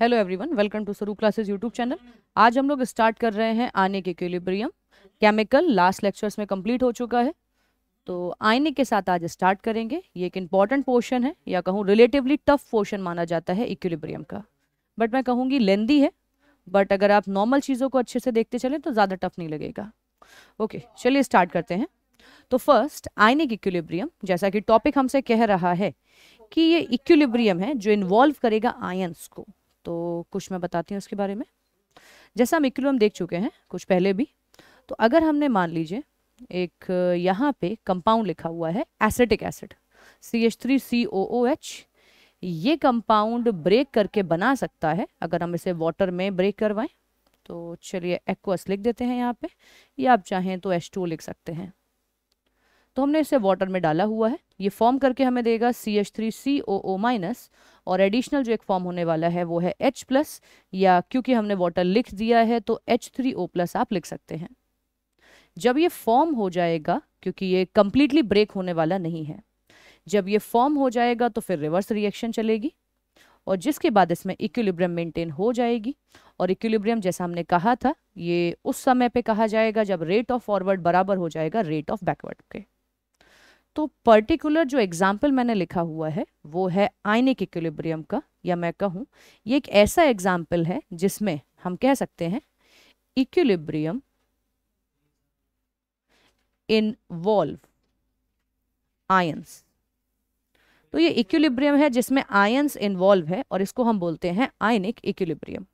hello everyone welcome to Saru classes YouTube channel आज हम लोग स्टार्ट कर रहे हैं के क्यूलिब्रियम केमिकल लास्ट लेक्चर्स में कंप्लीट हो चुका है तो आयनिक के साथ आज स्टार्ट करेंगे ये एक इम्पॉर्टेंट पोर्शन है या कहूँ रिलेटिवली टफ पोर्शन माना जाता है इक्विलिब्रियम का बट मैं कहूँगी लेंदी है बट अगर आप नॉर्मल चीज़ों को अच्छे से देखते चलें तो ज़्यादा टफ नहीं लगेगा ओके चलिए स्टार्ट करते हैं तो फर्स्ट आयनिक इक्विलिब्रियम जैसा कि टॉपिक हमसे कह रहा है कि ये इक्विलिब्रियम है जो इन्वॉल्व करेगा आयन्स को तो कुछ मैं बताती हूँ उसके बारे में जैसा हम इक्विलिब्रियम देख चुके हैं कुछ पहले भी तो अगर हमने मान लीजिए एक यहाँ पे कंपाउंड लिखा हुआ है acetic acid C H three C O O H ये कंपाउंड ब्रेक करके बना सकता है अगर हम इसे वाटर में ब्रेक करवाएं तो चलिए एक्वस लिख देते हैं यहाँ पे या आप चाहें तो एच टू लिख सकते हैं तो हमने इसे वाटर में डाला हुआ है ये फॉर्म करके हमें देगा C H three C O O minus और एडिशनल जो एक फॉर्म होने वाला है वो है एच प्लस या क्योंकि हमने वाटर लिख दिया है तो एच थ्री ओ प्लस आप लिख सकते हैं जब ये फॉर्म हो जाएगा क्योंकि ये कम्प्लीटली ब्रेक होने वाला नहीं है जब ये फॉर्म हो जाएगा तो फिर रिवर्स रिएक्शन चलेगी और जिसके बाद इसमें इक्विलिब्रियम मेंटेन हो जाएगी और इक्विलिब्रियम जैसा हमने कहा था ये उस समय पे कहा जाएगा जब रेट ऑफ फॉरवर्ड बराबर हो जाएगा रेट ऑफ बैकवर्ड के तो पर्टिकुलर जो एग्जाम्पल मैंने लिखा हुआ है वो है आइनिक क्यूलिब्रियम का या मैं कहूँ ये एक ऐसा एग्जाम्पल है जिसमें हम कह सकते हैं इक्विलिब्रियम इन्वॉल्व आयंस तो ये इक्विलिब्रियम है जिसमें आयंस इन्वॉल्व है और इसको हम बोलते हैं आयनिक इक्विलिब्रियम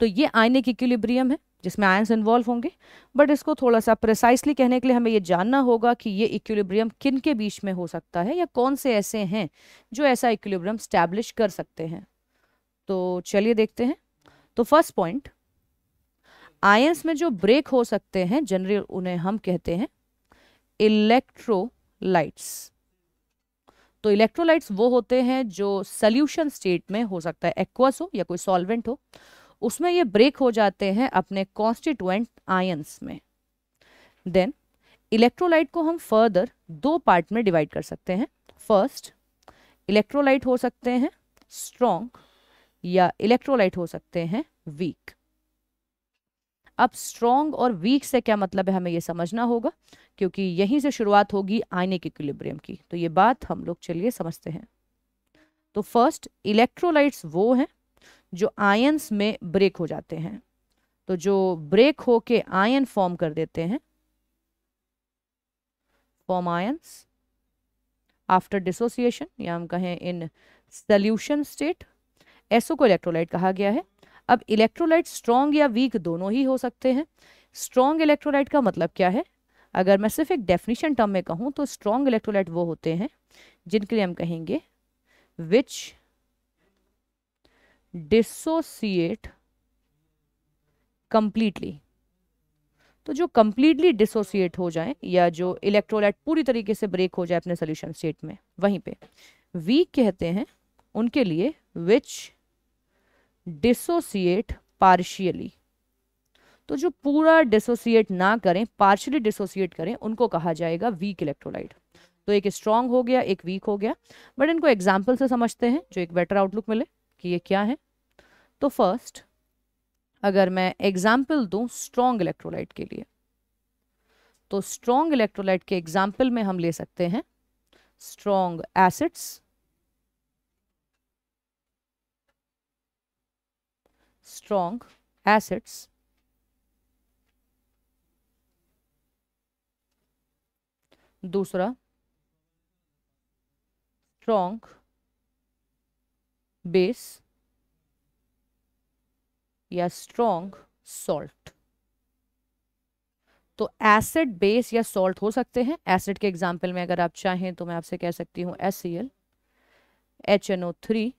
तो ये आयनिक इक्विलिब्रियम है जिसमें आयंस इन्वॉल्व होंगे बट इसको थोड़ा सा प्रिसाइसली कहने के लिए हमें ये जानना होगा कि ये इक्विलिब्रियम किन के बीच में हो सकता है या कौन से ऐसे हैं जो ऐसा इक्विलिब्रियम स्टैब्लिश कर सकते हैं तो चलिए देखते हैं तो फर्स्ट पॉइंट आयंस में जो ब्रेक हो सकते हैं जनरल उन्हें हम कहते हैं इलेक्ट्रोलाइट्स तो इलेक्ट्रोलाइट्स वो होते हैं जो सल्यूशन स्टेट में हो सकता है एक्वस हो या कोई सॉल्वेंट हो उसमें ये ब्रेक हो जाते हैं अपने कॉन्स्टिट्यूएंट आयंस में देन इलेक्ट्रोलाइट को हम फर्दर दो पार्ट में डिवाइड कर सकते हैं फर्स्ट इलेक्ट्रोलाइट हो सकते हैं स्ट्रॉन्ग या इलेक्ट्रोलाइट हो सकते हैं वीक अब स्ट्रॉन्ग और वीक से क्या मतलब है हमें ये समझना होगा क्योंकि यहीं से शुरुआत होगी के इक्विलिब्रियम की तो ये बात हम लोग चलिए समझते हैं तो फर्स्ट इलेक्ट्रोलाइट्स वो हैं जो आयंस में ब्रेक हो जाते हैं तो जो ब्रेक होके आयन फॉर्म कर देते हैं फॉर्म आयंस आफ्टर डिसोसिएशन या हम कहें इन सल्यूशन स्टेट एसो को इलेक्ट्रोलाइट कहा गया है अब इलेक्ट्रोलाइट स्ट्रॉन्ग या वीक दोनों ही हो सकते हैं स्ट्रॉन्ग इलेक्ट्रोलाइट का मतलब क्या है अगर मैं सिर्फ एक डेफिनेशन टर्म में कहूँ तो स्ट्रॉन्ग इलेक्ट्रोलाइट वो होते हैं जिनके लिए हम कहेंगे विच डिसोसिएट कंप्लीटली तो जो कंप्लीटली डिसोसिएट हो जाए या जो इलेक्ट्रोलाइट पूरी तरीके से ब्रेक हो जाए अपने सोल्यूशन स्टेट में वहीं पे वीक कहते हैं उनके लिए विच डिसोसिएट पार्शियली तो जो पूरा डिसोसिएट ना करें पार्शियली डिसोसिएट करें उनको कहा जाएगा वीक इलेक्ट्रोलाइट तो एक स्ट्रांग हो गया एक वीक हो गया बट इनको एग्जाम्पल से समझते हैं जो एक बेटर आउटलुक मिले कि ये क्या है तो फर्स्ट अगर मैं एग्जाम्पल दू स्ट्रॉन्ग इलेक्ट्रोलाइट के लिए तो स्ट्रॉन्ग इलेक्ट्रोलाइट के एग्जाम्पल में हम ले सकते हैं स्ट्रॉन्ग एसिड्स स्ट्रॉन्ग एसिड्स दूसरा स्ट्रॉन्ग बेस या स्ट्रोंग सॉल्ट तो एसिड बेस या सॉल्ट हो सकते हैं एसिड के एग्जाम्पल में अगर आप चाहें तो मैं आपसे कह सकती हूं S C L H N O three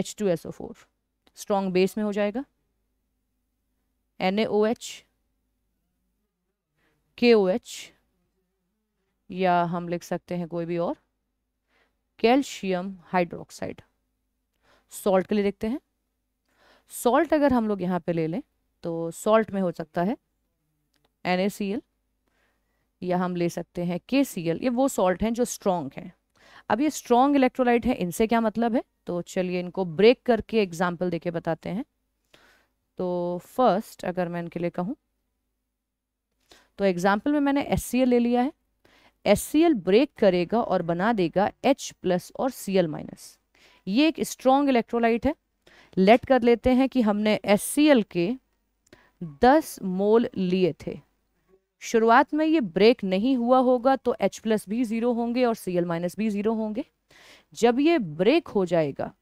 H two S O four strong base में हो जाएगा एन ए ओ एच के ओ एच या हम लिख सकते हैं कोई भी और कैल्शियम हाइड्रोक्साइड सॉल्ट के लिए देखते हैं सॉल्ट अगर हम लोग यहाँ पे ले लें तो सॉल्ट में हो सकता है एन या हम ले सकते हैं के ये वो सॉल्ट हैं जो स्ट्रॉन्ग हैं अब ये स्ट्रॉन्ग इलेक्ट्रोलाइट है इनसे क्या मतलब है तो चलिए इनको ब्रेक करके एग्जाम्पल देके बताते हैं तो फर्स्ट अगर मैं इनके लिए कहूँ तो एग्जाम्पल में मैंने एस ले लिया है एस ब्रेक करेगा और बना देगा एच प्लस और सी एल माइनस ये एक स्ट्रॉन्ग इलेक्ट्रोलाइट है लेट कर लेते हैं कि हमने एस के 10 मोल लिए थे शुरुआत में ये ब्रेक नहीं हुआ होगा तो H प्लस भी ज़ीरो होंगे और सी एल माइनस भी ज़ीरो होंगे जब ये ब्रेक हो जाएगा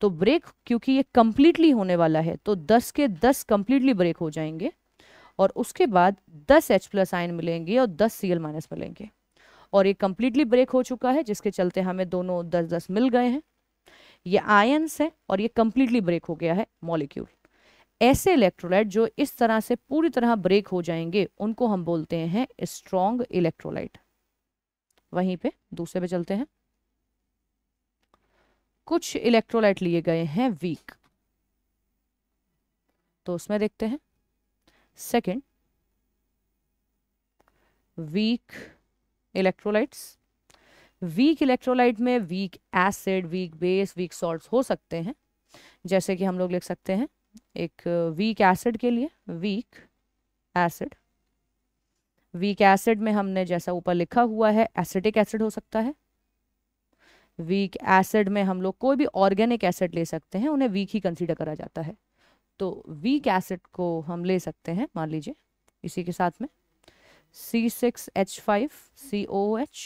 तो ब्रेक क्योंकि ये कंप्लीटली होने वाला है तो 10 के 10 कम्प्लीटली ब्रेक हो जाएंगे और उसके बाद 10 H प्लस आयन मिलेंगे और 10 Cl माइनस मिलेंगे और ये कम्प्लीटली ब्रेक हो चुका है जिसके चलते हमें दोनों दस दस मिल गए हैं ये आयंस है और ये कम्प्लीटली ब्रेक हो गया है मॉलिक्यूल ऐसे इलेक्ट्रोलाइट जो इस तरह से पूरी तरह ब्रेक हो जाएंगे उनको हम बोलते हैं स्ट्रॉन्ग इलेक्ट्रोलाइट वहीं पे दूसरे पे चलते हैं कुछ इलेक्ट्रोलाइट लिए गए हैं वीक तो उसमें देखते हैं second weak electrolytes weak electrolyte में weak acid weak base weak salt हो सकते हैं जैसे कि हम लोग लिख सकते हैं एक वीक एसिड के लिए वीक एसिड वीक एसिड में हमने जैसा ऊपर लिखा हुआ है एसिटिक एसिड हो सकता है वीक एसिड में हम लोग कोई भी ऑर्गेनिक एसिड ले सकते हैं उन्हें वीक ही कंसीडर करा जाता है तो वीक एसिड को हम ले सकते हैं मान लीजिए इसी के साथ में C six H five C O H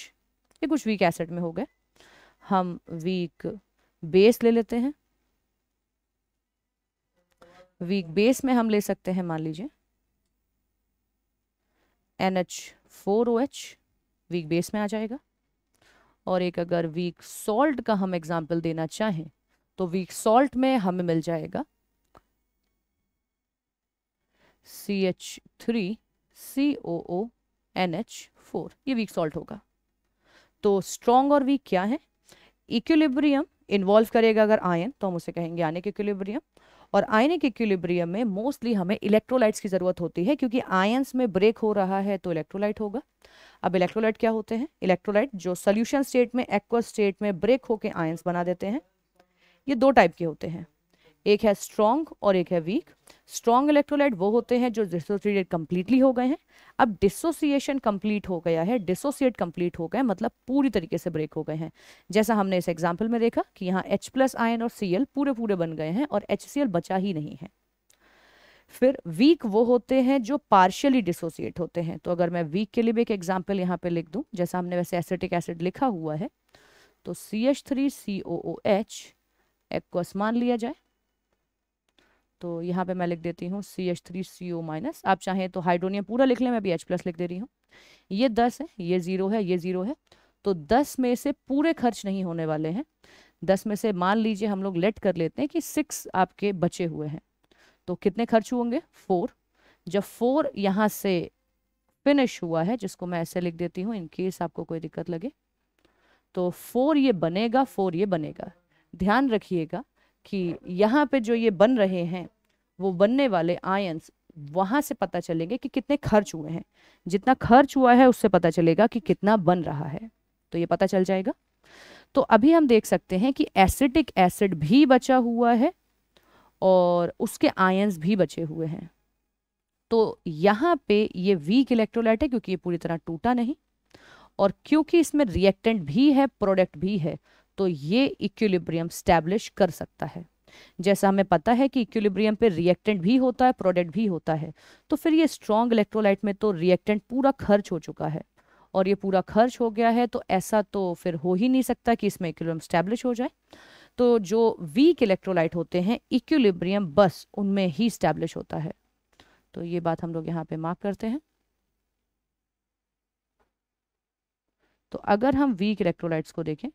ये कुछ वीक एसिड में हो गए हम वीक बेस ले लेते हैं वीक बेस में हम ले सकते हैं मान लीजिए N H four O H weak base में आ जाएगा और एक अगर वीक सॉल्ट का हम एग्जाम्पल देना चाहें तो वीक सॉल्ट में हमें मिल जाएगा C H three C O O N H four ये वीक सॉल्ट होगा तो स्ट्रॉन्ग और वीक क्या है इक्विलिब्रियम इन्वॉल्व करेगा अगर आयन तो हम उसे कहेंगे आयनिक इक्विलिब्रियम और आयनिक इक्विलिब्रियम में मोस्टली हमें इलेक्ट्रोलाइट्स की ज़रूरत होती है क्योंकि आयन्स में ब्रेक हो रहा है तो इलेक्ट्रोलाइट होगा अब इलेक्ट्रोलाइट क्या होते हैं इलेक्ट्रोलाइट जो सोल्यूशन स्टेट में एक्वा स्टेट में ब्रेक होकर आयन्स बना देते हैं ये दो टाइप के होते हैं एक है स्ट्रॉन्ग और एक है वीक स्ट्रॉन्ग इलेक्ट्रोलाइट वो होते हैं जो डिसोसिएट कम्प्लीटली हो गए हैं अब डिसोसिएशन कम्प्लीट हो गया है डिसोसिएट कम्प्लीट हो गए मतलब पूरी तरीके से ब्रेक हो गए हैं जैसा हमने इस एग्जाम्पल में देखा कि यहाँ H प्लस आयन और Cl पूरे पूरे बन गए हैं और HCl बचा ही नहीं है फिर वीक वो होते हैं जो पार्शियली डिसोसिएट होते हैं तो अगर मैं वीक के लिए भी एक एग्जाम्पल यहाँ पे लिख दूँ जैसा हमने वैसे एसिटिक एसिड लिखा हुआ है तो C H three C O O H aqueous को आसमान लिया जाए तो यहाँ पे मैं लिख देती हूँ C H three C O minus आप चाहें तो हाइड्रोनियम पूरा लिख लें मैं भी एच प्लस लिख दे रही हूँ ये दस है ये ज़ीरो है ये ज़ीरो है तो दस में से पूरे खर्च नहीं होने वाले हैं दस में से मान लीजिए हम लोग लेट कर लेते हैं कि सिक्स आपके बचे हुए हैं तो कितने खर्च होंगे फोर जब फोर यहाँ से फिनिश हुआ है जिसको मैं ऐसे लिख देती हूँ इनकेस आपको कोई दिक्कत लगे तो फोर ये बनेगा फोर ये बनेगा ध्यान रखिएगा कि यहाँ पे जो ये बन रहे हैं वो बनने वाले आयंस वहां से पता चलेंगे कि कितने खर्च हुए हैं जितना खर्च हुआ है उससे पता चलेगा कि कितना बन रहा है तो ये पता चल जाएगा तो अभी हम देख सकते हैं कि एसिटिक एसिड भी बचा हुआ है और उसके आयंस भी बचे हुए हैं तो यहाँ पे ये वीक इलेक्ट्रोलाइट है क्योंकि ये पूरी तरह टूटा नहीं और क्योंकि इसमें रिएक्टेंट भी है प्रोडक्ट भी है तो ये इक्विलिब्रियम स्टैब्लिश कर सकता है जैसा हमें पता है कि इक्विलिब्रियम पे रिएक्टेंट भी होता है प्रोडक्ट भी होता है तो फिर ये स्ट्रॉन्ग इलेक्ट्रोलाइट में तो रिएक्टेंट पूरा खर्च हो चुका है और ये पूरा खर्च हो गया है तो ऐसा तो फिर हो ही नहीं सकता कि इसमें इक्विलिब्रियम स्टैब्लिश हो जाए तो जो वीक इलेक्ट्रोलाइट होते हैं इक्विलिब्रियम बस उनमें ही स्टैब्लिश होता है तो ये बात हम लोग यहाँ पे मार्क करते हैं तो अगर हम वीक इलेक्ट्रोलाइट्स को देखें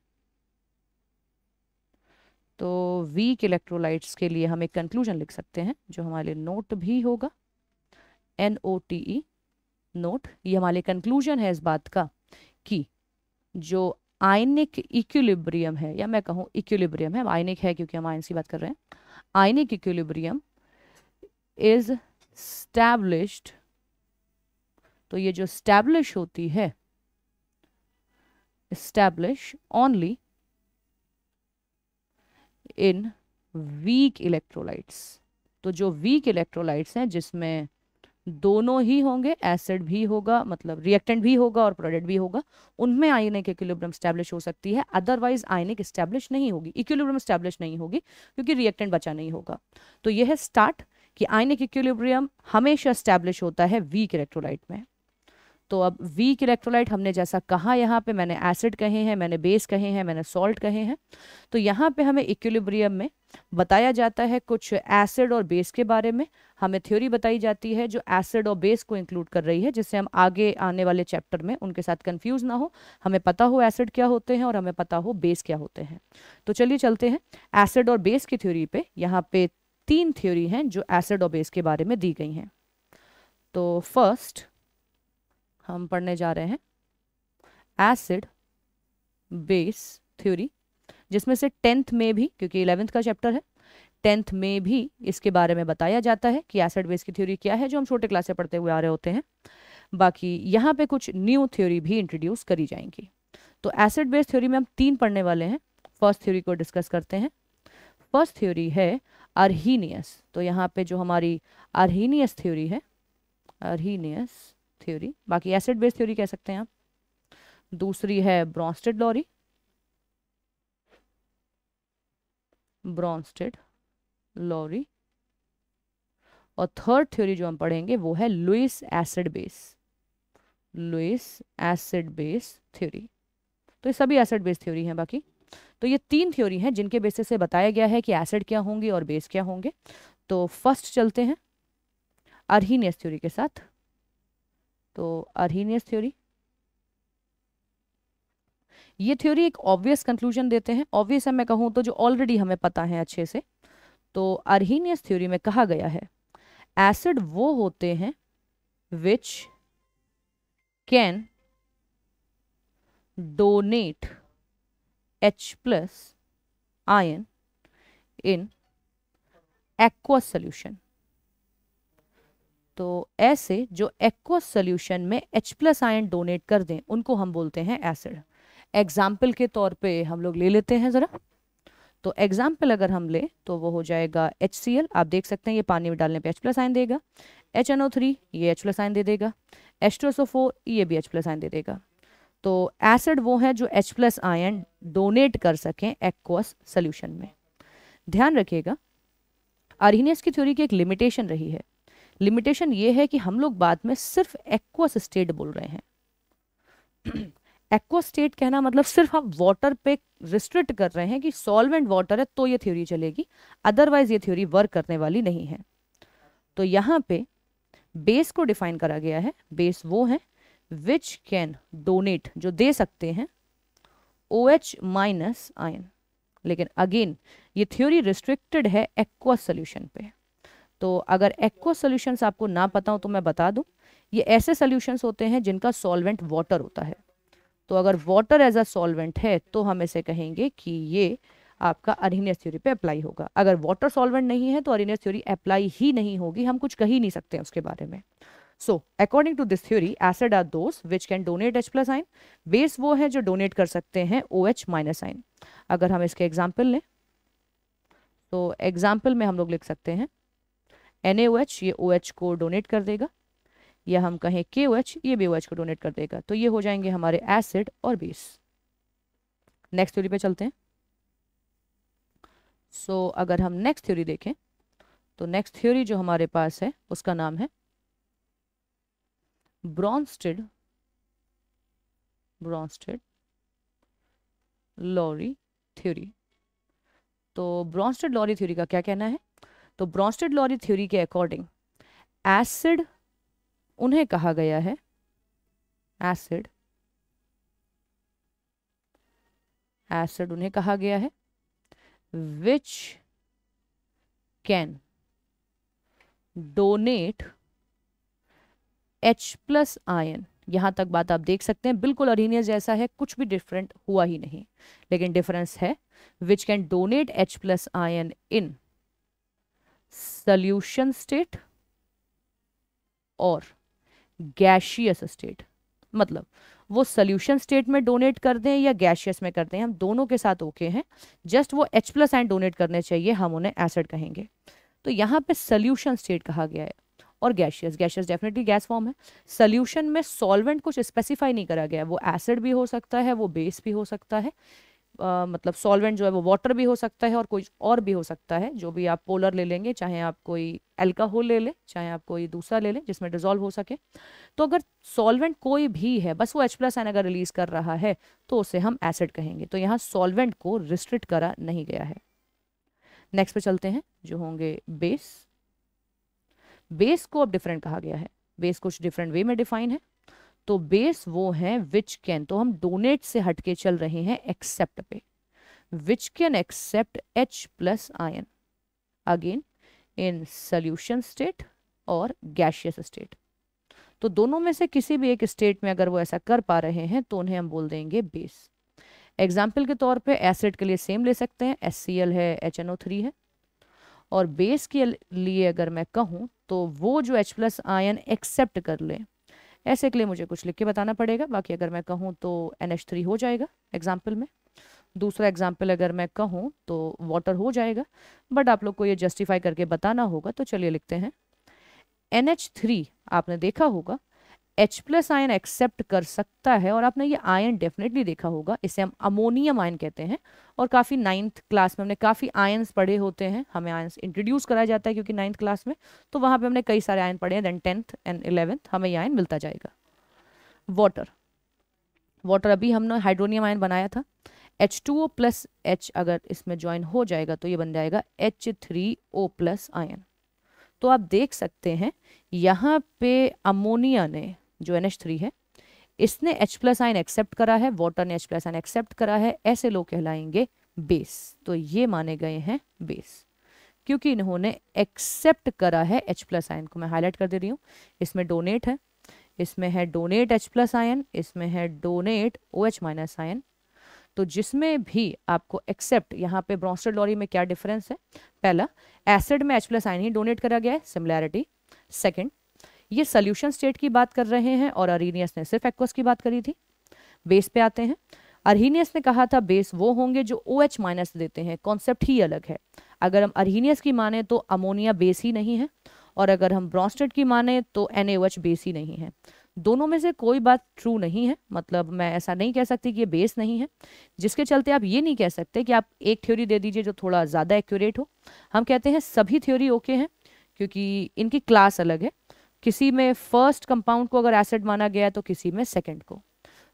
तो वीक इलेक्ट्रोलाइट्स के लिए हम एक कंक्लूजन लिख सकते हैं जो हमारे नोट भी होगा N O T E note ये हमारे कंक्लूजन है इस बात का कि जो आयनिक इक्विलिब्रियम है या मैं कहूँ इक्विलिब्रियम है आयनिक है क्योंकि हम आयन्स की बात कर रहे हैं आयनिक इक्विलिब्रियम इज स्टैब्लिश्ड तो ये जो स्टैब्लिश होती है establish only in weak electrolytes तो जो वीक इलेक्ट्रोलाइट्स हैं जिसमें दोनों ही होंगे एसिड भी होगा मतलब रिएक्टेंट भी होगा और प्रोडक्ट भी होगा उनमें आयनिक इक्विलिब्रियम स्टैब्लिश हो सकती है अदरवाइज आयनिक स्टैब्लिश नहीं होगी इक्विलिब्रियम स्टैब्लिश नहीं होगी क्योंकि रिएक्टेंट बचा नहीं होगा तो यह है स्टार्ट कि आयनिक इक्विलिब्रियम हमेशा स्टैब्लिश होता है वीक इलेक्ट्रोलाइट में तो अब वीक इलेक्ट्रोलाइट हमने जैसा कहा यहाँ पे मैंने एसिड कहे हैं मैंने बेस कहे हैं मैंने सॉल्ट कहे हैं तो यहाँ पे हमें इक्विलिब्रियम में बताया जाता है कुछ एसिड और बेस के बारे में हमें थ्योरी बताई जाती है जो एसिड और बेस को इंक्लूड कर रही है जिससे हम आगे आने वाले चैप्टर में उनके साथ कंफ्यूज ना हो हमें पता हो एसिड क्या होते हैं और हमें पता हो बेस क्या होते हैं तो चलिए चलते हैं एसिड और बेस की थ्योरी पे यहाँ पे तीन थ्योरी हैं जो एसिड और बेस के बारे में दी गई हैं तो फर्स्ट हम पढ़ने जा रहे हैं एसिड बेस थ्योरी जिसमें से टेंथ में भी क्योंकि इलेवेंथ का चैप्टर है टेंथ में भी इसके बारे में बताया जाता है कि एसिड बेस की थ्योरी क्या है जो हम छोटे क्लासे पढ़ते हुए आ रहे होते हैं बाकी यहाँ पे कुछ न्यू थ्योरी भी इंट्रोड्यूस करी जाएंगी तो एसिड बेस थ्योरी में हम तीन पढ़ने वाले हैं फर्स्ट थ्योरी को डिस्कस करते हैं फर्स्ट थ्योरी है अरहीनियस तो यहाँ पे जो हमारी अरहीनियस थ्योरी है अरहीनियस थ्योरी बाकी एसिड बेस थ्योरी कह सकते हैं आप दूसरी है ब्रॉन्स्टेड लॉरी ब्रॉन्स्टेड लॉरी और थर्ड थ्योरी जो हम पढ़ेंगे वो है Lewis acid base Lewis acid base theory तो ये सभी एसिड बेस थ्योरी हैं बाकी तो ये तीन थ्योरी हैं जिनके बेसिस से बताया गया है कि एसिड क्या होंगे और बेस क्या होंगे तो फर्स्ट चलते हैं अरहीनियस थ्योरी के साथ तो अरहीनियस थ्योरी ये थ्योरी एक ऑब्वियस कंक्लूजन देते हैं ऑब्वियस है मैं कहूँ तो जो ऑलरेडी हमें पता है अच्छे से तो अरहीनियस थ्योरी में कहा गया है एसिड वो होते हैं which can donate H plus ion in aqua solution तो ऐसे जो एक्वस सोल्यूशन में H प्लस आयन डोनेट कर दें उनको हम बोलते हैं एसिड एग्जाम्पल के तौर पे हम लोग ले लेते हैं ज़रा तो एग्जाम्पल अगर हम ले तो वो हो जाएगा एच आप देख सकते हैं ये पानी में डालने पे H प्लस आयन देगा एच ये H प्लस आयन दे देगा एस्ट्रोसोफोर ये भी एच प्लस आयन दे देगा तो एसिड वो है जो H प्लस आयन डोनेट कर सकें एक्वस सोल्यूशन में ध्यान रखिएगा आर्हीनियस की थ्योरी की एक लिमिटेशन रही है लिमिटेशन ये है कि हम लोग बाद में सिर्फ एक्वस स्टेट बोल रहे हैं एक्वा स्टेट कहना मतलब सिर्फ हम वाटर पे रिस्ट्रिक्ट कर रहे हैं कि सॉल्वेंट वाटर है तो ये थ्योरी चलेगी अदरवाइज ये थ्योरी वर्क करने वाली नहीं है तो यहाँ पे बेस को डिफाइन करा गया है बेस वो है विच कैन डोनेट जो दे सकते हैं ओ एच माइनस आयन लेकिन अगेन ये थ्योरी रिस्ट्रिक्टेड है एक्वस सोल्यूशन पे तो अगर एक्को सोल्यूशन आपको ना पता हो तो मैं बता दूं ये ऐसे सोल्यूशन होते हैं जिनका सॉल्वेंट वाटर होता है तो अगर वाटर एज अ सॉल्वेंट है तो हम इसे कहेंगे कि ये आपका अरिनियस थ्योरी पे अप्लाई होगा अगर वाटर सॉल्वेंट नहीं है तो अरिनियस थ्योरी अप्लाई ही नहीं होगी हम कुछ कह ही नहीं सकते हैं उसके बारे में so according to this theory acid are those which can donate H plus ion base वो है जो डोनेट कर सकते हैं ओ एच माइनस आइन अगर हम इसके एग्जाम्पल लें तो एग्जाम्पल में हम लोग लिख सकते हैं एन ये ओ OH को डोनेट कर देगा या हम कहें के ये बी को डोनेट कर देगा तो ये हो जाएंगे हमारे एसिड और बेस नेक्स्ट थ्योरी पे चलते हैं सो so, अगर हम नेक्स्ट थ्योरी देखें तो नेक्स्ट थ्योरी जो हमारे पास है उसका नाम है ब्रॉन्स्टेड ब्रॉन्स्टेड लॉरी थ्योरी तो ब्रॉन्स्टेड लॉरी थ्योरी का क्या कहना है तो ब्रॉन्स्टेड लॉरी थ्योरी के अकॉर्डिंग एसिड उन्हें कहा गया है एसिड एसिड उन्हें कहा गया है which can donate H plus ion यहां तक बात आप देख सकते हैं बिल्कुल अरिनियस जैसा है कुछ भी डिफरेंट हुआ ही नहीं लेकिन डिफरेंस है which can donate H plus ion in solution state और गैशियस स्टेट मतलब वो सल्यूशन स्टेट में डोनेट कर दें या गैशियस में कर दें हम दोनों के साथ ओके okay हैं जस्ट वो एच प्लस एंड डोनेट करने चाहिए हम उन्हें एसिड कहेंगे तो यहाँ पे सल्यूशन स्टेट कहा गया है और gaseous gaseous definitely gas form है सल्यूशन में सॉल्वेंट कुछ स्पेसिफाई नहीं करा गया है वो एसिड भी हो सकता है वो बेस भी हो सकता है आ, मतलब सॉल्वेंट जो है वो वाटर भी हो सकता है और कोई और भी हो सकता है जो भी आप पोलर ले लेंगे चाहे आप कोई एल्काहल ले लें चाहे आप कोई दूसरा ले लें जिसमें डिजोल्व हो सके तो अगर सॉल्वेंट कोई भी है बस वो एच प्लस एन अगर रिलीज कर रहा है तो उसे हम एसिड कहेंगे तो यहाँ सॉल्वेंट को रिस्ट्रिक्ट करा नहीं गया है नेक्स्ट पे चलते हैं जो होंगे बेस बेस को अब डिफरेंट कहा गया है बेस कुछ डिफरेंट वे में डिफाइन है तो बेस वो है विच कैन तो हम डोनेट से हटके चल रहे हैं एक्सेप्ट पे which can accept H plus ion again in solution state और गैशियस स्टेट तो दोनों में से किसी भी एक स्टेट में अगर वो ऐसा कर पा रहे हैं तो उन्हें हम बोल देंगे बेस एग्जाम्पल के तौर पे एसिड के लिए सेम ले सकते हैं एस है एच है और बेस के लिए अगर मैं कहूँ तो वो जो H प्लस आयन एक्सेप्ट कर लें ऐसे के लिए मुझे कुछ लिख के बताना पड़ेगा बाकी अगर मैं कहूँ तो एन एच थ्री हो जाएगा एग्जाम्पल में दूसरा एग्जाम्पल अगर मैं कहूँ तो वाटर हो जाएगा बट आप लोग को ये जस्टिफाई करके बताना होगा तो चलिए लिखते हैं एन एच थ्री आपने देखा होगा एच प्लस आयन एक्सेप्ट कर सकता है और आपने ये आयन डेफिनेटली देखा होगा इसे हम अमोनियम आयन कहते हैं और काफ़ी नाइन्थ क्लास में हमने काफ़ी आयन्स पढ़े होते हैं हमें आयन्स इंट्रोड्यूस कराया जाता है क्योंकि नाइन्थ क्लास में तो वहाँ पे हमने कई सारे आयन पढ़े हैं देन टेंथ एंड इलेवेंथ हमें ये आयन मिलता जाएगा वाटर वाटर अभी हमने हाइड्रोनियम आयन बनाया था H two O plus H अगर इसमें ज्वाइन हो जाएगा तो ये बन जाएगा H three O plus ion तो आप देख सकते हैं यहाँ पे अमोनिया ने जो एन थ्री है इसने एच प्लस आइन एक्सेप्ट करा है वाटर ने एच प्लस आइन एक्सेप्ट करा है ऐसे लोग कहलाएंगे बेस तो ये माने गए हैं बेस क्योंकि इन्होंने एक्सेप्ट करा है एच प्लस आइन को मैं हाईलाइट कर दे रही हूँ इसमें डोनेट है इसमें है डोनेट एच प्लस आयन इसमें है donate O H minus ion तो जिसमें भी आपको एक्सेप्ट यहाँ पे ब्रॉन्स्टर लॉरी में क्या डिफरेंस है पहला एसिड में एच प्लस आयन ही डोनेट करा गया है सिमिलैरिटी सेकेंड ये सोल्यूशन स्टेट की बात कर रहे हैं और अरिनियस ने सिर्फ एक्वस की बात करी थी बेस पे आते हैं अरहीनियस ने कहा था बेस वो होंगे जो ओ एच माइनस देते हैं कॉन्सेप्ट ही अलग है अगर हम अरहीनियस की माने तो अमोनिया बेस ही नहीं है और अगर हम ब्रॉन्स्टेड की माने तो एन बेस ही नहीं है दोनों में से कोई बात ट्रू नहीं है मतलब मैं ऐसा नहीं कह सकती कि ये बेस नहीं है जिसके चलते आप ये नहीं कह सकते कि आप एक थ्योरी दे दीजिए जो थोड़ा ज़्यादा एक्यूरेट हो हम कहते हैं सभी थ्योरी ओके हैं क्योंकि इनकी क्लास अलग है किसी में फर्स्ट कंपाउंड को अगर एसिड माना गया तो किसी में सेकेंड को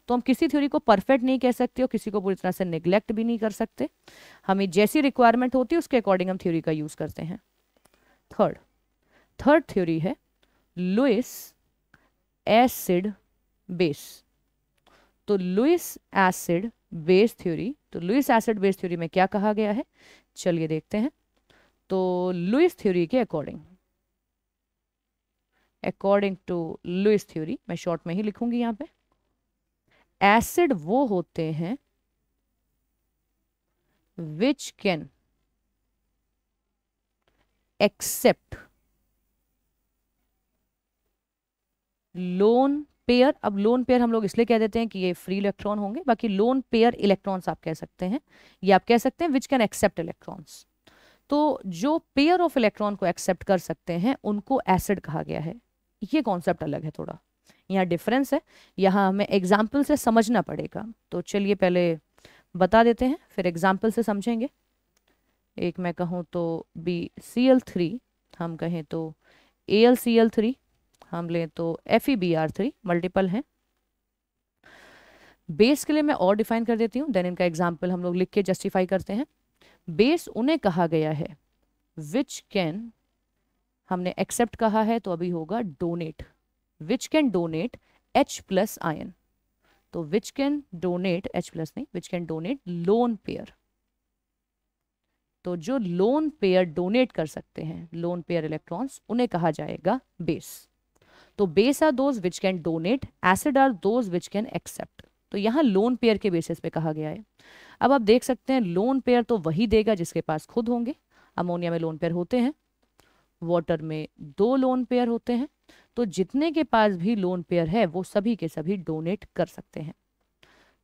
तो हम किसी थ्योरी को परफेक्ट नहीं कह सकते और किसी को पूरी तरह से निगलेक्ट भी नहीं कर सकते हमें जैसी रिक्वायरमेंट होती है उसके अकॉर्डिंग हम थ्योरी का यूज़ करते हैं थर्ड थर्ड थ्योरी है लुइस एसिड बेस तो लुइस एसिड बेस थ्योरी तो लुइस एसिड बेस थ्योरी में क्या कहा गया है चलिए देखते हैं तो लुइस थ्योरी के according according to Lewis theory मैं शॉर्ट में ही लिखूंगी यहां पे एसिड वो होते हैं which can accept lone pair अब लोन पेयर हम लोग इसलिए कह देते हैं कि ये फ्री इलेक्ट्रॉन होंगे बाकी लोन पेयर इलेक्ट्रॉन्स आप कह सकते हैं ये आप कह सकते हैं विच कैन एक्सेप्ट इलेक्ट्रॉन्स तो जो पेयर ऑफ इलेक्ट्रॉन को एक्सेप्ट कर सकते हैं उनको एसिड कहा गया है ये कॉन्सेप्ट अलग है थोड़ा यहाँ डिफरेंस है यहाँ हमें एग्जाम्पल से समझना पड़ेगा तो चलिए पहले बता देते हैं फिर एग्जाम्पल से समझेंगे एक मैं कहूँ तो बी सी एल थ्री हम कहें तो A L C L three हम लें तो F E B R three multiple हैं बेस के लिए मैं और डिफाइन कर देती हूँ देन इनका एग्जाम्पल हम लोग लिख के जस्टिफाई करते हैं बेस उन्हें कहा गया है विच कैन हमने एक्सेप्ट कहा है तो अभी होगा donate which can donate H plus ion तो which can donate H plus नहीं which can donate lone pair तो जो लोन पेयर डोनेट कर सकते हैं लोन पेयर इलेक्ट्रॉन्स उन्हें कहा जाएगा बेस तो base are those which can donate acid are those which can accept तो यहां लोन पेयर के बेसिस पे कहा गया है अब आप देख सकते हैं लोन पेयर तो वही देगा जिसके पास खुद होंगे अमोनिया में लोन पेयर होते हैं वाटर में दो लोन पेयर होते हैं तो जितने के पास भी लोन पेयर है वो सभी के सभी डोनेट कर सकते हैं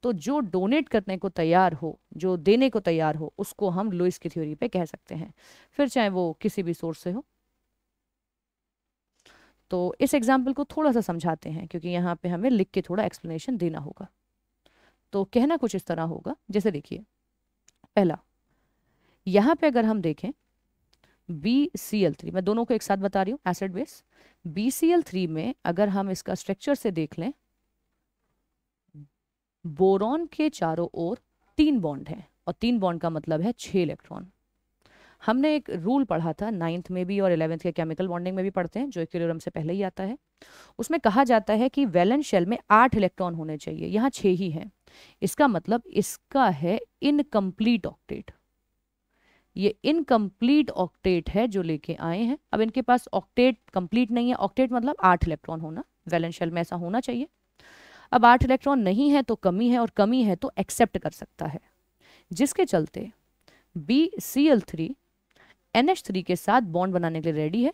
तो जो डोनेट करने को तैयार हो जो देने को तैयार हो उसको हम लुइस की थ्योरी पे कह सकते हैं फिर चाहे वो किसी भी सोर्स से हो तो इस एग्जाम्पल को थोड़ा सा समझाते हैं क्योंकि यहाँ पे हमें लिख के थोड़ा एक्सप्लेनेशन देना होगा तो कहना कुछ इस तरह होगा जैसे देखिए पहला यहाँ पे अगर हम देखें बी सी एल थ्री मैं दोनों को एक साथ बता रही हूँ acid base B C L three में अगर हम इसका स्ट्रक्चर से देख लें बोरॉन के चारों ओर तीन बॉन्ड हैं और तीन बॉन्ड का मतलब है छः इलेक्ट्रॉन हमने एक रूल पढ़ा था नाइन्थ में भी और इलेवेंथ के केमिकल बॉन्डिंग में भी पढ़ते हैं जो इक्विलिब्रियम से पहले ही आता है उसमें कहा जाता है कि वैलेंस शेल में आठ इलेक्ट्रॉन होने चाहिए यहाँ छः ही हैं इसका मतलब इसका है इनकम्प्लीट ऑक्टेट ये इनकम्प्लीट ऑक्टेट है जो लेके आए हैं अब इनके पास ऑक्टेट कंप्लीट नहीं है ऑक्टेट मतलब आठ इलेक्ट्रॉन होना वैलेंस शेल में ऐसा होना चाहिए अब आठ इलेक्ट्रॉन नहीं है तो कमी है और कमी है तो एक्सेप्ट कर सकता है जिसके चलते B C L three N H three के साथ बॉन्ड बनाने के लिए रेडी है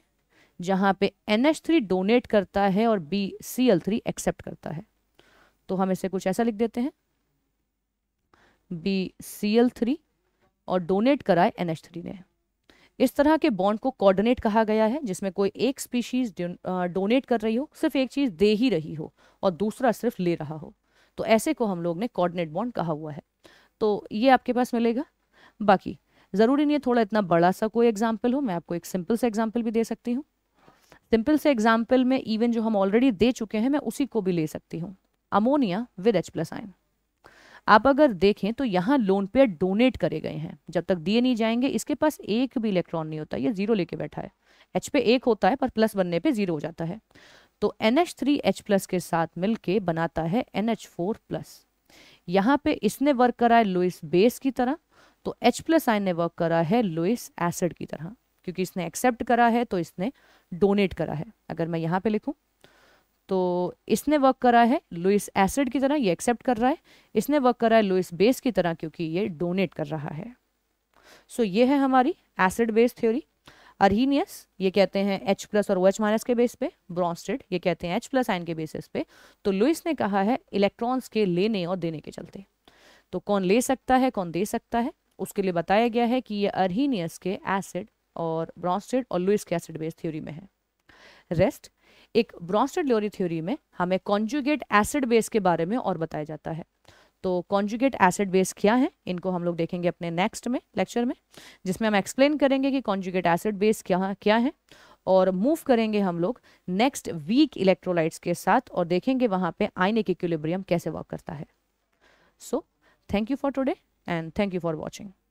जहां पे एन एच थ्री डोनेट करता है और B C L three accept करता है तो हम इसे कुछ ऐसा लिख देते हैं बी सी एल थ्री और डोनेट कराए एन ने इस तरह के बॉन्ड को कोऑर्डिनेट कहा गया है जिसमें कोई एक स्पीशीज डोनेट कर रही हो सिर्फ एक चीज़ दे ही रही हो और दूसरा सिर्फ ले रहा हो तो ऐसे को हम लोग ने कोऑर्डिनेट बॉन्ड कहा हुआ है तो ये आपके पास मिलेगा बाकी ज़रूरी नहीं है थोड़ा इतना बड़ा सा कोई एग्जाम्पल हो मैं आपको एक सिंपल सा एग्जाम्पल भी दे सकती हूँ सिंपल से एग्जाम्पल में इवन जो हम ऑलरेडी दे चुके हैं मैं उसी को भी ले सकती हूँ ammonia with H plus ion आप अगर देखें तो यहाँ लोन पेयर डोनेट करे गए हैं जब तक दिए नहीं जाएंगे इसके पास एक भी इलेक्ट्रॉन नहीं होता ये जीरो लेके बैठा है एच पे एक होता है पर प्लस बनने पे जीरो हो जाता है तो N H three H plus के साथ मिलके बनाता है एन एच फोर प्लस यहाँ पे इसने वर्क करा है लुइस बेस की तरह तो एच प्लस आई ने वर्क करा है लुइस एसिड की तरह क्योंकि इसने एक्सेप्ट करा है तो इसने डोनेट करा है अगर मैं यहाँ पे लिखूँ तो इसने वर्क करा है लुइस एसिड की तरह ये एक्सेप्ट कर रहा है इसने वर्क करा है लुइस बेस की तरह क्योंकि ये डोनेट कर रहा है सो so, ये है हमारी एसिड बेस थ्योरी अरहीनियस ये कहते हैं H प्लस और OH माइनस के बेस पे ब्रॉन्स्टेड ये कहते हैं H प्लस आइन के बेसिस पे तो लुइस ने कहा है इलेक्ट्रॉन्स के लेने और देने के चलते तो कौन ले सकता है कौन दे सकता है उसके लिए बताया गया है कि ये अरहीनियस के एसिड और ब्रॉन्स्टेड और लुइस के एसिड बेस थ्योरी में है रेस्ट एक ब्रॉन्स्टेड लोरी थ्योरी में हमें कॉन्जुगेट एसिड बेस के बारे में और बताया जाता है तो कॉन्जुगेट एसिड बेस क्या है इनको हम लोग देखेंगे अपने नेक्स्ट में लेक्चर में जिसमें हम एक्सप्लेन करेंगे कि कॉन्जुगेट एसिड बेस क्या क्या है और मूव करेंगे हम लोग नेक्स्ट वीक इलेक्ट्रोलाइट्स के साथ और देखेंगे वहाँ पे आइन इक्विलिब्रियम कैसे वर्क करता है so thank you for today and thank you for watching